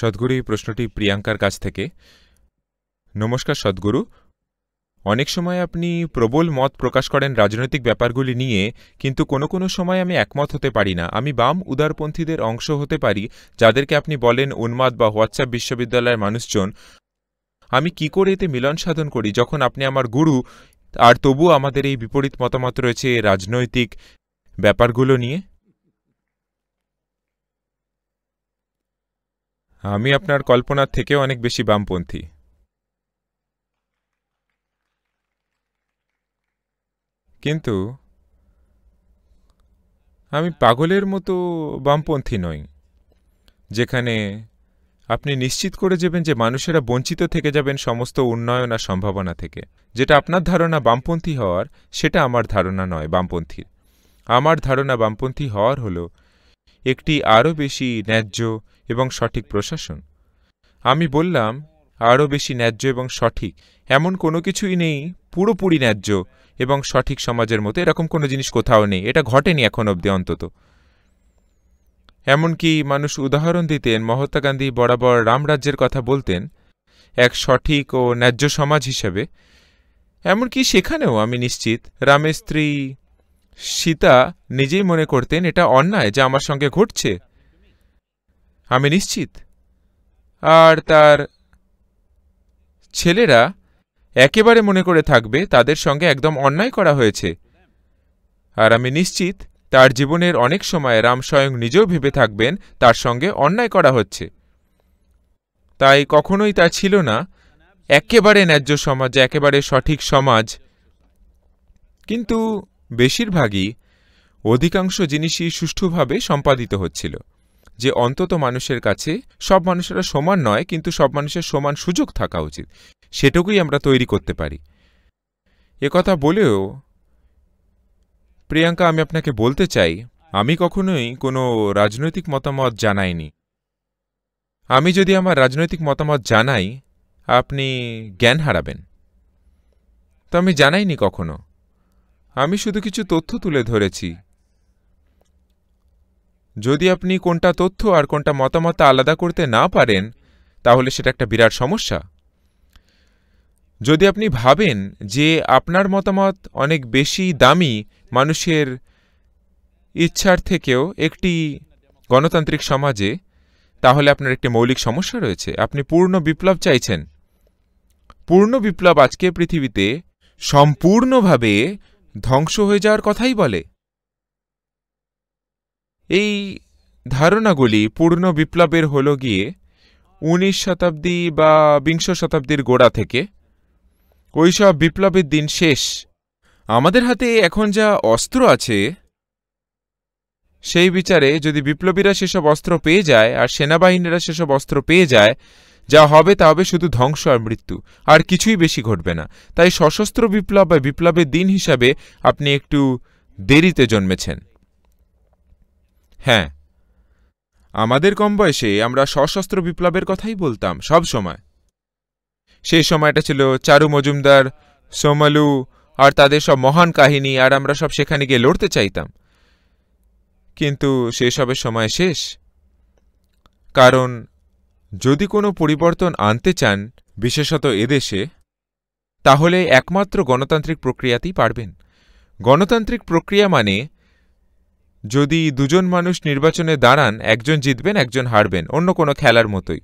সদ্গুরু এই প্রশ্নটি প্রিয়াঙ্কার কাছ থেকে নমস্কার সদ্গুরু অনেক সময় আপনি প্রবল মত প্রকাশ করেন রাজনৈতিক ব্যাপারগুলি নিয়ে কিন্তু কোনো কোনো সময় আমি একমত হতে পারি না আমি বাম উদারপন্থীদের অংশ হতে পারি যাদেরকে আপনি বলেন উন্মাদ বা হোয়াটসঅ্যাপ বিশ্ববিদ্যালয়ের মানুষজন আমি কি করে এতে মিলন সাধন করি যখন আপনি আমার গুরু আর তবু আমাদের এই বিপরীত মতামত রয়েছে রাজনৈতিক ব্যাপারগুলো নিয়ে আমি আপনার কল্পনার থেকে অনেক বেশি বামপন্থী কিন্তু আমি পাগলের মতো বামপন্থী নই যেখানে আপনি নিশ্চিত করে যাবেন যে মানুষেরা বঞ্চিত থেকে যাবেন সমস্ত উন্নয়ন আর সম্ভাবনা থেকে যেটা আপনার ধারণা বামপন্থী হওয়ার সেটা আমার ধারণা নয় বামপন্থীর আমার ধারণা বামপন্থী হওয়ার হল একটি আরও বেশি ন্যায্য এবং সঠিক প্রশাসন আমি বললাম আরও বেশি ন্যায্য এবং সঠিক এমন কোনো কিছুই নেই পুরোপুরি ন্যায্য এবং সঠিক সমাজের মতো এরকম কোনো জিনিস কোথাও নেই এটা ঘটেনি এখন অবধি অন্তত এমনকি মানুষ উদাহরণ দিতেন মহাত্মা গান্ধী বরাবর রামরাজ্যের কথা বলতেন এক সঠিক ও ন্যায্য সমাজ হিসেবে এমনকি সেখানেও আমি নিশ্চিত রামের স্ত্রী সীতা নিজেই মনে করতেন এটা অন্যায় যা আমার সঙ্গে ঘটছে আমি নিশ্চিত আর তার ছেলেরা একেবারে মনে করে থাকবে তাদের সঙ্গে একদম অন্যায় করা হয়েছে আর আমি নিশ্চিত তার জীবনের অনেক সময় রাম স্বয়ং নিজেও ভেবে থাকবেন তার সঙ্গে অন্যায় করা হচ্ছে তাই কখনোই তা ছিল না একেবারে ন্যায্য সমাজ একেবারে সঠিক সমাজ কিন্তু বেশিরভাগই অধিকাংশ জিনিসই সুষ্ঠুভাবে সম্পাদিত হচ্ছিল যে অন্তত মানুষের কাছে সব মানুষেরা সমান নয় কিন্তু সব মানুষের সমান সুযোগ থাকা উচিত সেটুকুই আমরা তৈরি করতে পারি কথা বলেও প্রিয়াঙ্কা আমি আপনাকে বলতে চাই আমি কখনোই কোনো রাজনৈতিক মতামত জানাইনি আমি যদি আমার রাজনৈতিক মতামত জানাই আপনি জ্ঞান হারাবেন তো আমি জানাইনি কখনো আমি শুধু কিছু তথ্য তুলে ধরেছি যদি আপনি কোনটা তথ্য আর কোনটা মতামত আলাদা করতে না পারেন তাহলে সেটা একটা বিরাট সমস্যা যদি আপনি ভাবেন যে আপনার মতামত অনেক বেশি দামি মানুষের ইচ্ছার থেকেও একটি গণতান্ত্রিক সমাজে তাহলে আপনার একটি মৌলিক সমস্যা রয়েছে আপনি পূর্ণ বিপ্লব চাইছেন পূর্ণ বিপ্লব আজকে পৃথিবীতে সম্পূর্ণভাবে ধ্বংস হয়ে যাওয়ার কথাই বলে এই ধারণাগুলি পূর্ণ বিপ্লবের হল গিয়ে উনিশ শতাব্দী বা বিংশ শতাব্দীর গোড়া থেকে ওইসব বিপ্লবের দিন শেষ আমাদের হাতে এখন যা অস্ত্র আছে সেই বিচারে যদি বিপ্লবীরা সেসব অস্ত্র পেয়ে যায় আর সেনাবাহিনীরা সেসব অস্ত্র পেয়ে যায় যা হবে তা হবে শুধু ধ্বংস আর মৃত্যু আর কিছুই বেশি ঘটবে না তাই সশস্ত্র বিপ্লব বা বিপ্লবের দিন হিসাবে আপনি একটু দেরিতে জন্মেছেন হ্যাঁ আমাদের কম বয়সে আমরা সশস্ত্র বিপ্লবের কথাই বলতাম সব সময় সেই সময়টা ছিল চারু মজুমদার সোমালু আর তাদের সব মহান কাহিনী আর আমরা সব সেখানে গিয়ে লড়তে চাইতাম কিন্তু সেসবের সময় শেষ কারণ যদি কোনো পরিবর্তন আনতে চান বিশেষত এদেশে তাহলে একমাত্র গণতান্ত্রিক প্রক্রিয়াতেই পারবেন গণতান্ত্রিক প্রক্রিয়া মানে যদি দুজন মানুষ নির্বাচনে দাঁড়ান একজন জিতবেন একজন হারবেন অন্য কোনো খেলার মতোই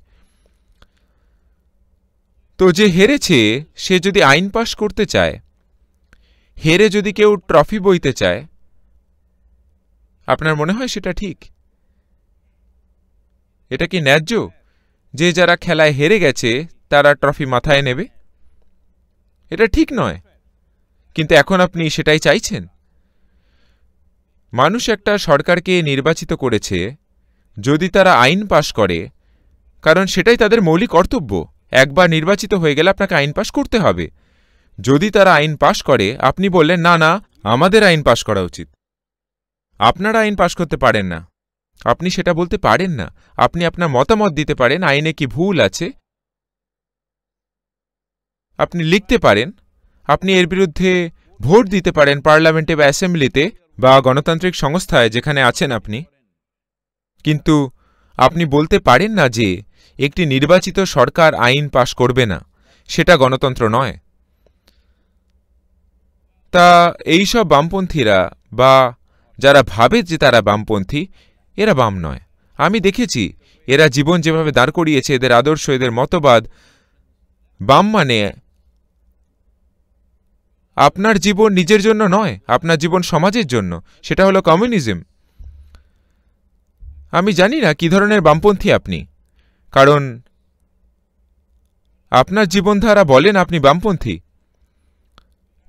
তো যে হেরেছে সে যদি আইন পাশ করতে চায় হেরে যদি কেউ ট্রফি বইতে চায় আপনার মনে হয় সেটা ঠিক এটা কি ন্যায্য যে যারা খেলায় হেরে গেছে তারা ট্রফি মাথায় নেবে এটা ঠিক নয় কিন্তু এখন আপনি সেটাই চাইছেন মানুষ একটা সরকারকে নির্বাচিত করেছে যদি তারা আইন পাশ করে কারণ সেটাই তাদের মৌলিক কর্তব্য একবার নির্বাচিত হয়ে গেলে আপনাকে আইন পাশ করতে হবে যদি তারা আইন পাশ করে আপনি বললেন না না আমাদের আইন পাশ করা উচিত আপনারা আইন পাশ করতে পারেন না আপনি সেটা বলতে পারেন না আপনি আপনার মতামত দিতে পারেন আইনে কি ভুল আছে আপনি লিখতে পারেন আপনি এর বিরুদ্ধে ভোট দিতে পারেন পার্লামেন্টে বা অ্যাসেম্বলিতে বা গণতান্ত্রিক সংস্থায় যেখানে আছেন আপনি কিন্তু আপনি বলতে পারেন না যে একটি নির্বাচিত সরকার আইন পাশ করবে না সেটা গণতন্ত্র নয় তা এইসব বামপন্থীরা বা যারা ভাবে যে তারা বামপন্থী এরা বাম নয় আমি দেখেছি এরা জীবন যেভাবে দাঁড় করিয়েছে এদের আদর্শ এদের মতবাদ বাম মানে আপনার জীবন নিজের জন্য নয় আপনার জীবন সমাজের জন্য সেটা হলো কমিউনিজম আমি জানি না কী ধরনের বামপন্থী আপনি কারণ আপনার জীবনধারা বলেন আপনি বামপন্থী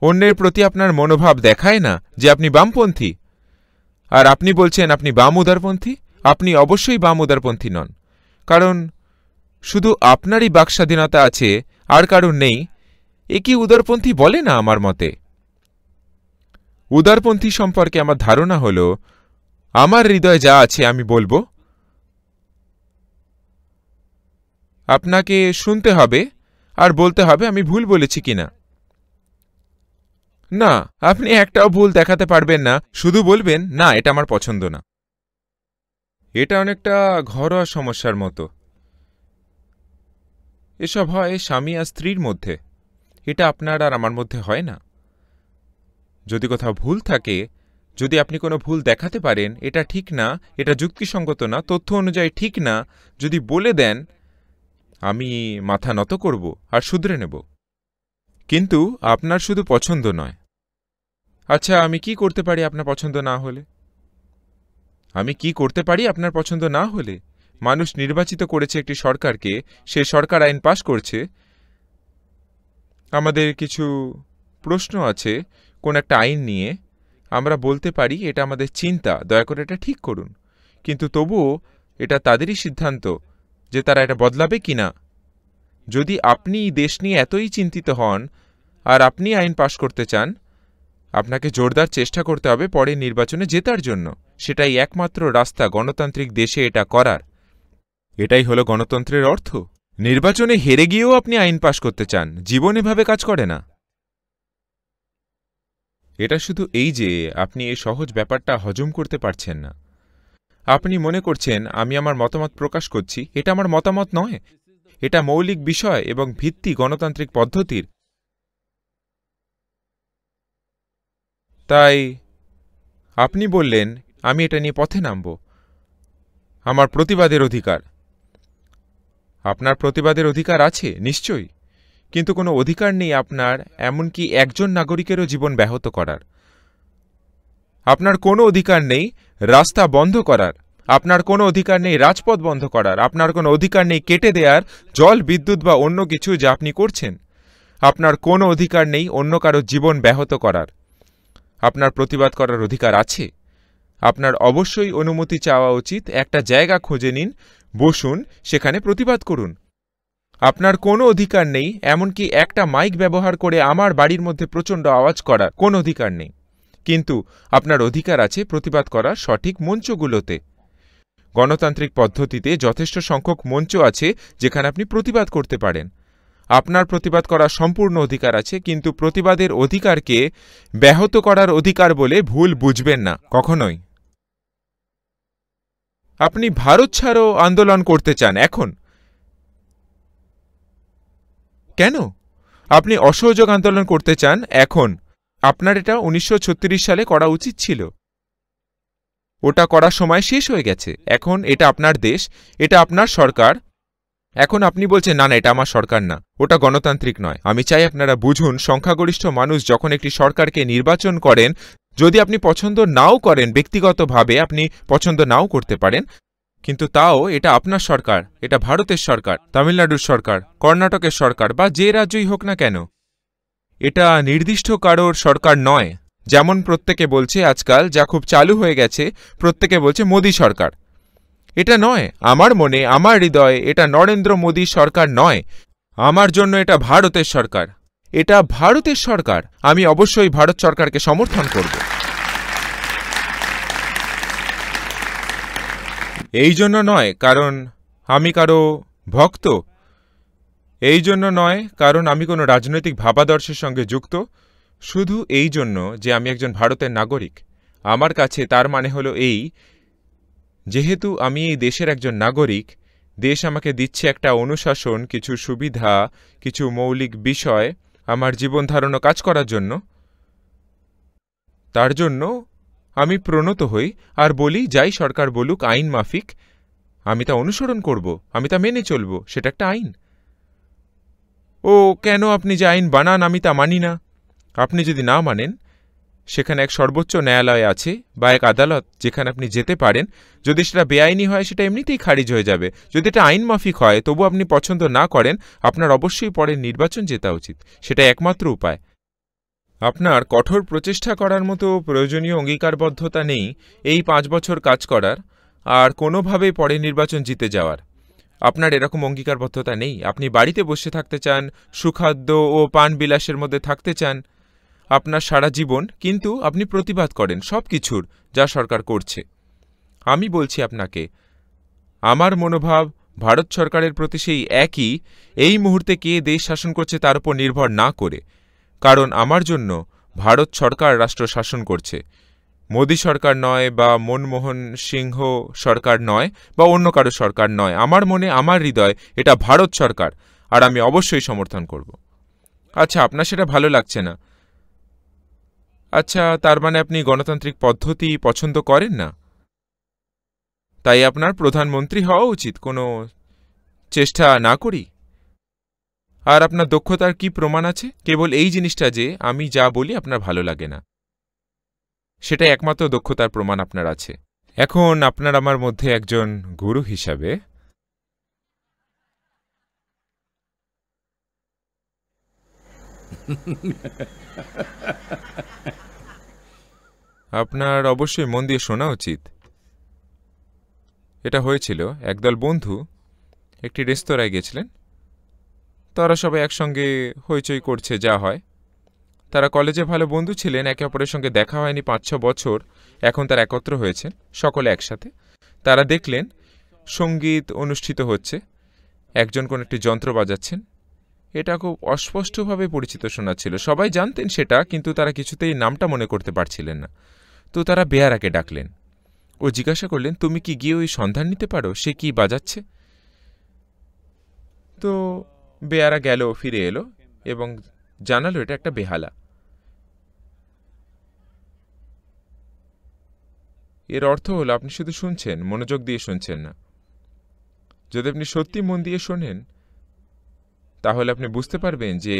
অন্যের প্রতি আপনার মনোভাব দেখায় না যে আপনি বামপন্থী আর আপনি বলছেন আপনি বাম উদারপন্থী আপনি অবশ্যই বাম উদারপন্থী নন কারণ শুধু আপনারই বাকস্বাধীনতা আছে আর কারণ নেই এ কি উদারপন্থী বলে না আমার মতে উদারপন্থী সম্পর্কে আমার ধারণা হল আমার হৃদয়ে যা আছে আমি বলবো আপনাকে শুনতে হবে আর বলতে হবে আমি ভুল বলেছি কিনা না আপনি একটাও ভুল দেখাতে পারবেন না শুধু বলবেন না এটা আমার পছন্দ না এটা অনেকটা ঘরোয়া সমস্যার মতো এসব হয় স্বামী আর স্ত্রীর মধ্যে এটা আপনার আর আমার মধ্যে হয় না যদি কোথাও ভুল থাকে যদি আপনি কোনো ভুল দেখাতে পারেন এটা ঠিক না এটা যুক্তিসঙ্গত না তথ্য অনুযায়ী ঠিক না যদি বলে দেন আমি মাথা নত করব আর শুধরে নেব কিন্তু আপনার শুধু পছন্দ নয় আচ্ছা আমি কি করতে পারি আপনার পছন্দ না হলে আমি কি করতে পারি আপনার পছন্দ না হলে মানুষ নির্বাচিত করেছে একটি সরকারকে সে সরকার আইন পাশ করছে আমাদের কিছু প্রশ্ন আছে কোন একটা আইন নিয়ে আমরা বলতে পারি এটা আমাদের চিন্তা দয়া করে এটা ঠিক করুন কিন্তু তবুও এটা তাদেরই সিদ্ধান্ত যে তারা এটা বদলাবে কি না যদি আপনি দেশ নিয়ে এতই চিন্তিত হন আর আপনি আইন পাশ করতে চান আপনাকে জোরদার চেষ্টা করতে হবে পরে নির্বাচনে জেতার জন্য সেটাই একমাত্র রাস্তা গণতান্ত্রিক দেশে এটা করার এটাই হলো গণতন্ত্রের অর্থ নির্বাচনে হেরে গিয়েও আপনি আইন পাশ করতে চান জীবন এভাবে কাজ করে না এটা শুধু এই যে আপনি এই সহজ ব্যাপারটা হজম করতে পারছেন না আপনি মনে করছেন আমি আমার মতামত প্রকাশ করছি এটা আমার মতামত নয় এটা মৌলিক বিষয় এবং ভিত্তি গণতান্ত্রিক পদ্ধতির তাই আপনি বললেন আমি এটা নিয়ে পথে নামব আমার প্রতিবাদের অধিকার আপনার প্রতিবাদের অধিকার আছে নিশ্চয়ই কিন্তু কোনো অধিকার নেই আপনার এমনকি একজন নাগরিকেরও জীবন ব্যাহত করার আপনার কোনো অধিকার নেই রাস্তা বন্ধ করার আপনার কোনো অধিকার নেই রাজপথ বন্ধ করার আপনার কোনো অধিকার নেই কেটে দেওয়ার জল বিদ্যুৎ বা অন্য কিছু যা আপনি করছেন আপনার কোনো অধিকার নেই অন্য কারো জীবন ব্যাহত করার আপনার প্রতিবাদ করার অধিকার আছে আপনার অবশ্যই অনুমতি চাওয়া উচিত একটা জায়গা খুঁজে নিন বসুন সেখানে প্রতিবাদ করুন আপনার কোনো অধিকার নেই এমনকি একটা মাইক ব্যবহার করে আমার বাড়ির মধ্যে প্রচণ্ড আওয়াজ করার কোন অধিকার নেই কিন্তু আপনার অধিকার আছে প্রতিবাদ করার সঠিক মঞ্চগুলোতে গণতান্ত্রিক পদ্ধতিতে যথেষ্ট সংখ্যক মঞ্চ আছে যেখানে আপনি প্রতিবাদ করতে পারেন আপনার প্রতিবাদ করার সম্পূর্ণ অধিকার আছে কিন্তু প্রতিবাদের অধিকারকে ব্যাহত করার অধিকার বলে ভুল বুঝবেন না কখনোই আপনি ভারত ছাড়ো আন্দোলন করতে চান এখন কেন আপনি অসহযোগ আন্দোলন করতে চান এখন আপনার এটা উনিশশো সালে করা উচিত ছিল ওটা করার সময় শেষ হয়ে গেছে এখন এটা আপনার দেশ এটা আপনার সরকার এখন আপনি বলছেন না না এটা আমার সরকার না ওটা গণতান্ত্রিক নয় আমি চাই আপনারা বুঝুন সংখ্যাগরিষ্ঠ মানুষ যখন একটি সরকারকে নির্বাচন করেন যদি আপনি পছন্দ নাও করেন ব্যক্তিগতভাবে আপনি পছন্দ নাও করতে পারেন কিন্তু তাও এটা আপনার সরকার এটা ভারতের সরকার তামিলনাড়ুর সরকার কর্ণাটকের সরকার বা যে রাজ্যই হোক না কেন এটা নির্দিষ্ট কারোর সরকার নয় যেমন প্রত্যেকে বলছে আজকাল যা খুব চালু হয়ে গেছে প্রত্যেকে বলছে মোদী সরকার এটা নয় আমার মনে আমার হৃদয়ে এটা নরেন্দ্র মোদী সরকার নয় আমার জন্য এটা ভারতের সরকার এটা ভারতের সরকার আমি অবশ্যই ভারত সরকারকে সমর্থন করব এই জন্য নয় কারণ আমি কারো ভক্ত এই জন্য নয় কারণ আমি কোনো রাজনৈতিক ভাবাদর্শের সঙ্গে যুক্ত শুধু এই জন্য যে আমি একজন ভারতের নাগরিক আমার কাছে তার মানে হলো এই যেহেতু আমি এই দেশের একজন নাগরিক দেশ আমাকে দিচ্ছে একটা অনুশাসন কিছু সুবিধা কিছু মৌলিক বিষয় আমার জীবনধারণ কাজ করার জন্য তার জন্য আমি প্রণত হই আর বলি যাই সরকার বলুক আইন মাফিক আমি তা অনুসরণ করব আমি তা মেনে চলব সেটা একটা আইন ও কেন আপনি যে আইন বানান আমি তা মানি না আপনি যদি না মানেন সেখানে এক সর্বোচ্চ ন্যায়ালয় আছে বা এক আদালত যেখানে আপনি যেতে পারেন যদি সেটা বেআইনি হয় সেটা এমনিতেই খারিজ হয়ে যাবে যদি এটা আইন মাফিক হয় তবু আপনি পছন্দ না করেন আপনার অবশ্যই পরে নির্বাচন জেতা উচিত সেটা একমাত্র উপায় আপনার কঠোর প্রচেষ্টা করার মতো প্রয়োজনীয় অঙ্গীকারবদ্ধতা নেই এই পাঁচ বছর কাজ করার আর কোনোভাবেই পরে নির্বাচন জিতে যাওয়ার আপনার এরকম অঙ্গীকারবদ্ধতা নেই আপনি বাড়িতে বসে থাকতে চান সুখাদ্য ও পান বিলাসের মধ্যে থাকতে চান আপনার সারা জীবন কিন্তু আপনি প্রতিবাদ করেন সব কিছুর যা সরকার করছে আমি বলছি আপনাকে আমার মনোভাব ভারত সরকারের প্রতি সেই একই এই মুহূর্তে কে দেশ শাসন করছে তার উপর নির্ভর না করে কারণ আমার জন্য ভারত সরকার রাষ্ট্র শাসন করছে মোদী সরকার নয় বা মনমোহন সিংহ সরকার নয় বা অন্য কারো সরকার নয় আমার মনে আমার হৃদয় এটা ভারত সরকার আর আমি অবশ্যই সমর্থন করব আচ্ছা আপনার সেটা ভালো লাগছে না আচ্ছা তার মানে আপনি গণতান্ত্রিক পদ্ধতি পছন্দ করেন না তাই আপনার প্রধানমন্ত্রী হওয়া উচিত কোনো চেষ্টা না করি আর আপনার দক্ষতার কি প্রমাণ আছে কেবল এই জিনিসটা যে আমি যা বলি আপনার ভালো লাগে না সেটা একমাত্র দক্ষতার প্রমাণ আপনার আছে এখন আপনার আমার মধ্যে একজন গুরু হিসাবে আপনার অবশ্যই মন দিয়ে শোনা উচিত এটা হয়েছিল একদল বন্ধু একটি রেস্তোরাঁয় গেছিলেন তারা সবাই একসঙ্গে হইচই করছে যা হয় তারা কলেজে ভালো বন্ধু ছিলেন একে অপরের সঙ্গে দেখা হয়নি পাঁচ ছ বছর এখন তারা একত্র হয়েছেন সকলে একসাথে তারা দেখলেন সঙ্গীত অনুষ্ঠিত হচ্ছে একজন কোন একটি যন্ত্র বাজাচ্ছেন এটা খুব অস্পষ্টভাবে পরিচিত শোনাচ্ছিল সবাই জানতেন সেটা কিন্তু তারা কিছুতেই নামটা মনে করতে পারছিলেন না তো তারা বেয়ারাকে ডাকলেন ও জিজ্ঞাসা করলেন তুমি কি গিয়ে ওই সন্ধান নিতে পারো সে কি বাজাচ্ছে তো বেয়ারা গেল ফিরে এলো এবং জানালো এটা একটা বেহালা এর অর্থ হলো আপনি শুধু শুনছেন মনোযোগ দিয়ে শুনছেন না যদি আপনি সত্যি মন দিয়ে শোনেন তাহলে আপনি বুঝতে পারবেন যে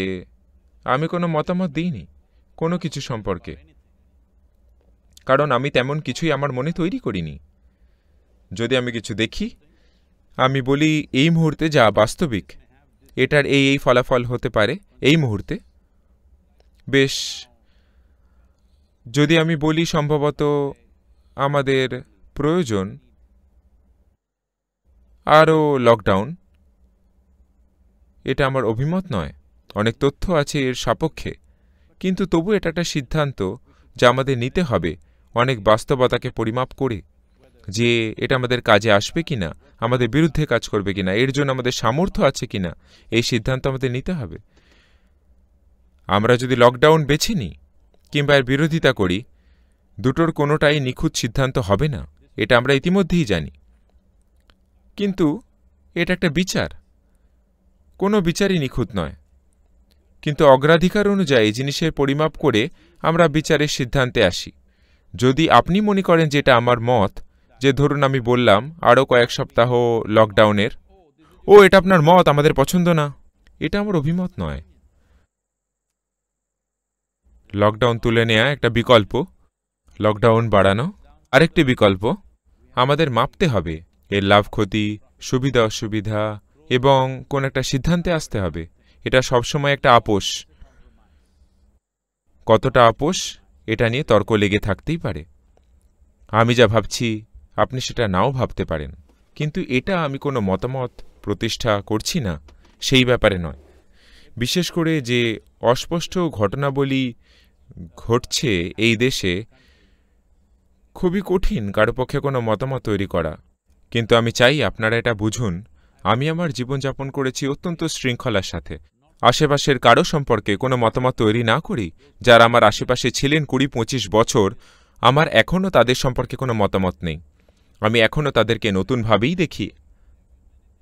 আমি কোনো মতামত দিইনি কোনো কিছু সম্পর্কে কারণ আমি তেমন কিছুই আমার মনে তৈরি করিনি যদি আমি কিছু দেখি আমি বলি এই মুহূর্তে যা বাস্তবিক এটার এই এই ফলাফল হতে পারে এই মুহূর্তে বেশ যদি আমি বলি সম্ভবত আমাদের প্রয়োজন আরও লকডাউন এটা আমার অভিমত নয় অনেক তথ্য আছে এর সাপক্ষে কিন্তু তবু এটা একটা সিদ্ধান্ত যা আমাদের নিতে হবে অনেক বাস্তবতাকে পরিমাপ করে যে এটা আমাদের কাজে আসবে কি না আমাদের বিরুদ্ধে কাজ করবে কি না এর জন্য আমাদের সামর্থ্য আছে কি না এই সিদ্ধান্ত আমাদের নিতে হবে আমরা যদি লকডাউন বেছে নিই কিংবা এর বিরোধিতা করি দুটোর কোনোটাই নিখুঁত সিদ্ধান্ত হবে না এটা আমরা ইতিমধ্যেই জানি কিন্তু এটা একটা বিচার কোনো বিচারই নিখুঁত নয় কিন্তু অগ্রাধিকার অনুযায়ী জিনিসের পরিমাপ করে আমরা বিচারের সিদ্ধান্তে আসি যদি আপনি মনে করেন যেটা আমার মত যে ধরুন আমি বললাম আরও কয়েক সপ্তাহ লকডাউনের ও এটা আপনার মত আমাদের পছন্দ না এটা আমার অভিমত নয় লকডাউন তুলে নেয়া একটা বিকল্প লকডাউন বাড়ানো আরেকটি বিকল্প আমাদের মাপতে হবে এর লাভ ক্ষতি সুবিধা অসুবিধা এবং কোন একটা সিদ্ধান্তে আসতে হবে এটা সবসময় একটা আপোষ কতটা আপোষ এটা নিয়ে তর্ক লেগে থাকতেই পারে আমি যা ভাবছি আপনি সেটা নাও ভাবতে পারেন কিন্তু এটা আমি কোনো মতামত প্রতিষ্ঠা করছি না সেই ব্যাপারে নয় বিশেষ করে যে অস্পষ্ট ঘটনাবলী ঘটছে এই দেশে খুবই কঠিন কারো পক্ষে কোনো মতামত তৈরি করা কিন্তু আমি চাই আপনারা এটা বুঝুন আমি আমার জীবনযাপন করেছি অত্যন্ত শৃঙ্খলার সাথে আশেপাশের কারো সম্পর্কে কোনো মতামত তৈরি না করি যারা আমার আশেপাশে ছিলেন কুড়ি পঁচিশ বছর আমার এখনও তাদের সম্পর্কে কোনো মতামত নেই আমি এখনও তাদেরকে নতুনভাবেই দেখি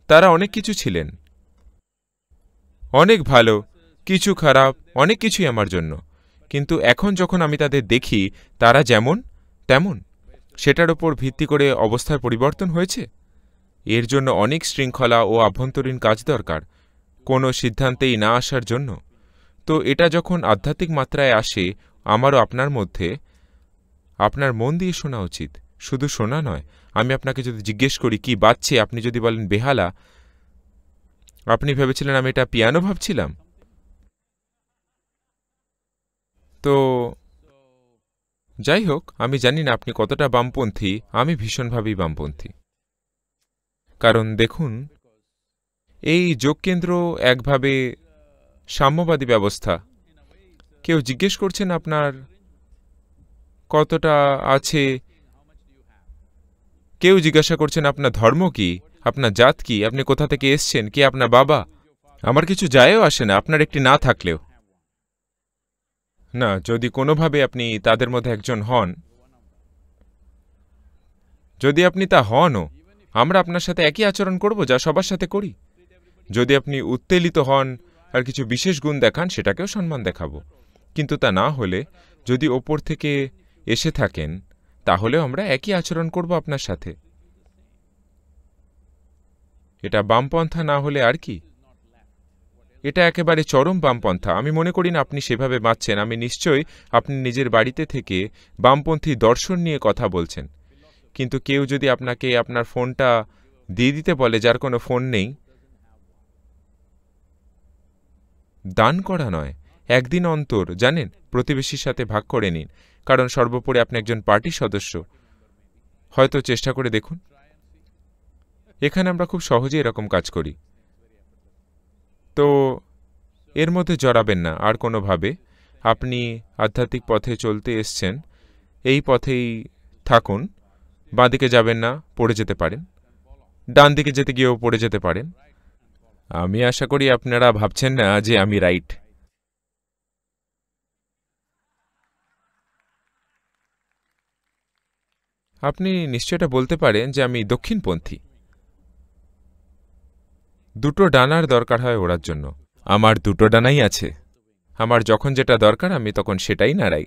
তারা অনেক কিছু ছিলেন অনেক ভালো কিছু খারাপ অনেক কিছুই আমার জন্য কিন্তু এখন যখন আমি তাদের দেখি তারা যেমন তেমন সেটার ওপর ভিত্তি করে অবস্থার পরিবর্তন হয়েছে এর জন্য অনেক শৃঙ্খলা ও আভ্যন্তরীণ কাজ দরকার কোনো সিদ্ধান্তেই না আসার জন্য তো এটা যখন আধ্যাত্মিক মাত্রায় আসে আমারও আপনার মধ্যে আপনার মন দিয়ে শোনা উচিত শুধু শোনা নয় আমি আপনাকে যদি জিজ্ঞেস করি কি বাজছে আপনি যদি বলেন বেহালা আপনি ভেবেছিলেন আমি এটা পিয়ানো ভাবছিলাম তো যাই হোক আমি জানি না আপনি কতটা বামপন্থী আমি ভীষণভাবেই বামপন্থী কারণ দেখুন এই যোগকেন্দ্র একভাবে সাম্যবাদী ব্যবস্থা কেউ জিজ্ঞেস করছেন আপনার কতটা আছে কেউ জিজ্ঞাসা করছেন আপনার ধর্ম কি আপনার জাত কি আপনি কোথা থেকে এসছেন কে আপনার বাবা আমার কিছু যায়ও আসে না আপনার একটি না থাকলেও না যদি কোনোভাবে আপনি তাদের মধ্যে একজন হন যদি আপনি তা হনও আমরা আপনার সাথে একই আচরণ করব যা সবার সাথে করি যদি আপনি উত্তেলিত হন আর কিছু বিশেষ গুণ দেখান সেটাকেও সম্মান দেখাবো কিন্তু তা না হলে যদি ওপর থেকে এসে থাকেন তাহলেও আমরা একই আচরণ করব আপনার সাথে এটা বামপন্থা না হলে আর কি এটা একেবারে চরম বামপন্থা আমি মনে করি না আপনি সেভাবে বাঁচছেন আমি নিশ্চয়ই আপনি নিজের বাড়িতে থেকে বামপন্থী দর্শন নিয়ে কথা বলছেন কিন্তু কেউ যদি আপনাকে আপনার ফোনটা দিয়ে দিতে বলে যার কোনো ফোন নেই দান করা নয় একদিন অন্তর জানেন প্রতিবেশীর সাথে ভাগ করে নিন কারণ সর্বোপরি আপনি একজন পার্টির সদস্য হয়তো চেষ্টা করে দেখুন এখানে আমরা খুব সহজে এরকম কাজ করি তো এর মধ্যে জড়াবেন না আর কোনোভাবে আপনি আধ্যাত্মিক পথে চলতে এসছেন এই পথেই থাকুন বাঁদিকে যাবেন না পড়ে যেতে পারেন ডান দিকে যেতে গিয়েও পড়ে যেতে পারেন আমি আশা করি আপনারা ভাবছেন না যে আমি রাইট আপনি নিশ্চয়টা বলতে পারেন যে আমি দক্ষিণপন্থী দুটো ডানার দরকার হয় ওড়ার জন্য আমার দুটো ডানাই আছে আমার যখন যেটা দরকার আমি তখন সেটাই নাড়াই